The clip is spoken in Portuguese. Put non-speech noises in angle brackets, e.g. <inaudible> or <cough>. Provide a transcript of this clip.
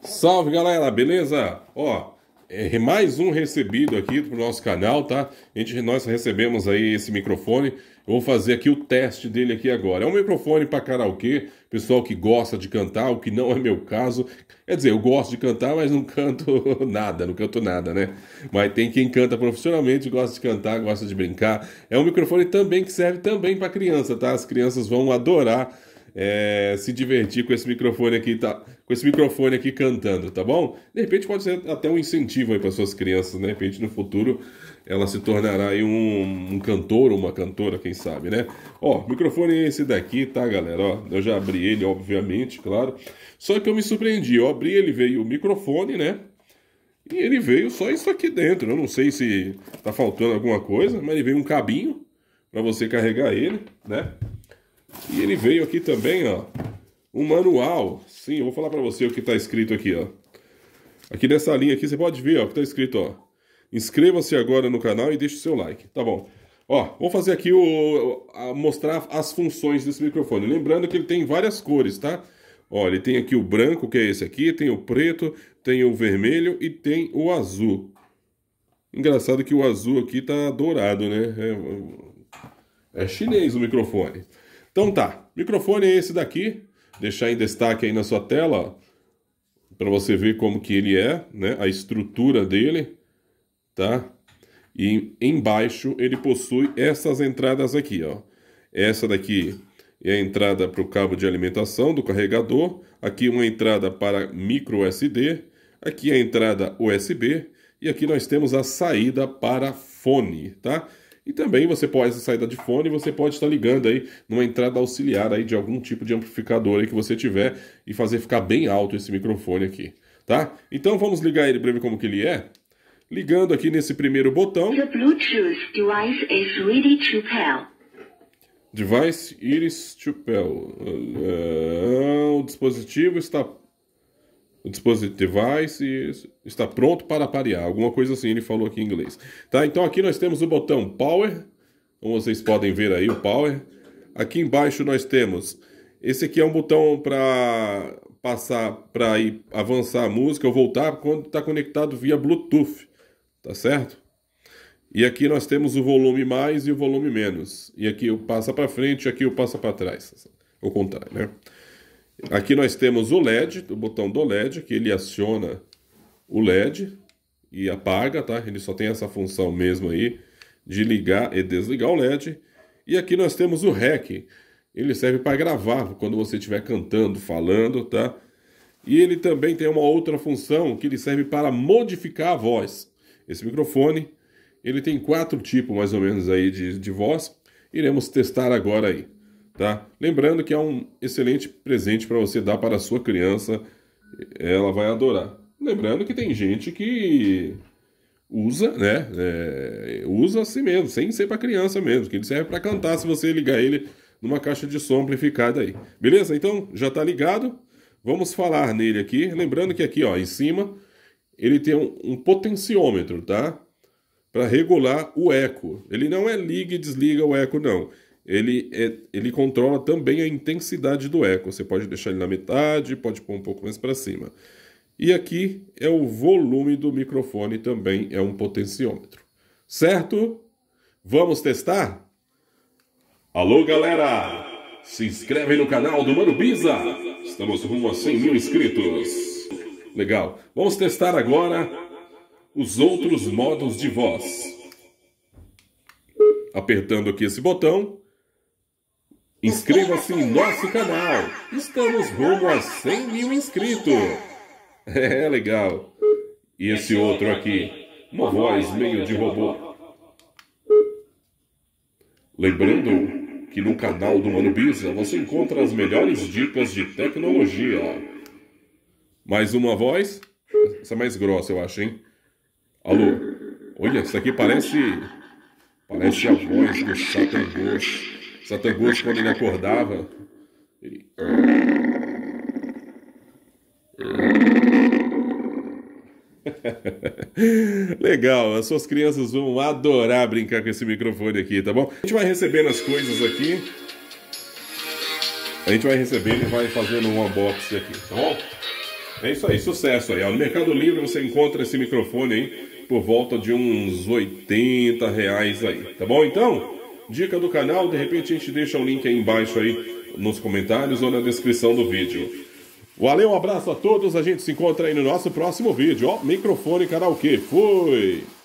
Salve galera, beleza? Ó, é mais um recebido aqui pro nosso canal, tá? A gente, nós recebemos aí esse microfone. Eu vou fazer aqui o teste dele aqui agora. É um microfone para karaokê, pessoal que gosta de cantar, o que não é meu caso. Quer dizer, eu gosto de cantar, mas não canto <laughs> nada, não canto nada, né? Mas tem quem canta profissionalmente, gosta de cantar, gosta de brincar. É um microfone também que serve também para criança, tá? As crianças vão adorar é, se divertir com esse microfone aqui, tá? Com esse microfone aqui cantando, tá bom? De repente pode ser até um incentivo aí para suas crianças, né? De repente no futuro ela se tornará aí um, um cantor ou uma cantora, quem sabe, né? Ó, microfone é esse daqui, tá, galera? Ó, eu já abri ele, obviamente, claro. Só que eu me surpreendi, eu abri ele, veio o microfone, né? E ele veio só isso aqui dentro. Eu não sei se tá faltando alguma coisa, mas ele veio um cabinho para você carregar ele, né? E ele veio aqui também, ó, um manual. Sim, eu vou falar para você o que está escrito aqui, ó. Aqui nessa linha aqui, você pode ver, ó, o que está escrito, ó. Inscreva-se agora no canal e deixe o seu like, tá bom? Ó, vou fazer aqui o... A mostrar as funções desse microfone. Lembrando que ele tem várias cores, tá? Ó, ele tem aqui o branco, que é esse aqui, tem o preto, tem o vermelho e tem o azul. Engraçado que o azul aqui tá dourado, né? É, é, é chinês o microfone. Então tá, microfone é esse daqui, deixar em destaque aí na sua tela, para você ver como que ele é, né, a estrutura dele, tá? E embaixo ele possui essas entradas aqui, ó. Essa daqui é a entrada para o cabo de alimentação do carregador, aqui uma entrada para micro SD, aqui a entrada USB e aqui nós temos a saída para fone, tá? E também você pode essa saída de fone, você pode estar ligando aí numa entrada auxiliar aí de algum tipo de amplificador aí que você tiver e fazer ficar bem alto esse microfone aqui, tá? Então vamos ligar ele para ver como que ele é. Ligando aqui nesse primeiro botão. Your Bluetooth device is ready to pair. Device Iris to Uh, o dispositivo está o dispositivo device está pronto para parear. Alguma coisa assim ele falou aqui em inglês. Tá? Então aqui nós temos o botão Power. Como vocês podem ver aí o Power. Aqui embaixo nós temos... Esse aqui é um botão para passar, para avançar a música ou voltar quando está conectado via Bluetooth. Tá certo? E aqui nós temos o volume mais e o volume menos. E aqui o passa para frente, aqui o passa para trás. Tá o contrário, né? Aqui nós temos o LED, o botão do LED, que ele aciona o LED e apaga, tá? Ele só tem essa função mesmo aí de ligar e desligar o LED. E aqui nós temos o REC. Ele serve para gravar quando você estiver cantando, falando, tá? E ele também tem uma outra função que ele serve para modificar a voz. Esse microfone, ele tem quatro tipos mais ou menos aí de, de voz. Iremos testar agora aí tá? Lembrando que é um excelente presente para você dar para a sua criança, ela vai adorar. Lembrando que tem gente que usa, né? É, usa assim mesmo, sem ser para criança mesmo, que ele serve para cantar se você ligar ele numa caixa de som amplificada aí. Beleza? Então já está ligado. Vamos falar nele aqui. Lembrando que aqui, ó, em cima, ele tem um, um potenciômetro, tá? Para regular o eco. Ele não é liga e desliga o eco, não ele, é, ele controla também a intensidade do eco. Você pode deixar ele na metade, pode pôr um pouco mais para cima. E aqui é o volume do microfone, também é um potenciômetro. Certo? Vamos testar? Alô, galera! Se inscreve no canal do Mano Biza! Estamos rumo a 100 mil inscritos! Legal! Vamos testar agora os outros modos de voz. Apertando aqui esse botão, Inscreva-se em nosso canal. Estamos rumo a 100 mil inscritos. É legal. E esse outro aqui, uma voz meio de robô. Lembrando que no canal do Mano você encontra as melhores dicas de tecnologia. Mais uma voz. Essa é mais grossa, eu acho, hein? Alô. Olha, isso aqui parece... Parece a voz do Satan Ghost. Santo quando ele acordava, ele. <laughs> Legal, as suas crianças vão adorar brincar com esse microfone aqui, tá bom? A gente vai recebendo as coisas aqui. A gente vai recebendo e vai fazendo um unboxing aqui, tá bom? É isso aí, sucesso aí. No Mercado Livre você encontra esse microfone aí por volta de uns 80 reais aí, tá bom? Então, Dica do canal, de repente a gente deixa o link aí embaixo aí nos comentários ou na descrição do vídeo. Valeu, um abraço a todos, a gente se encontra aí no nosso próximo vídeo. Ó, microfone karaokê, fui!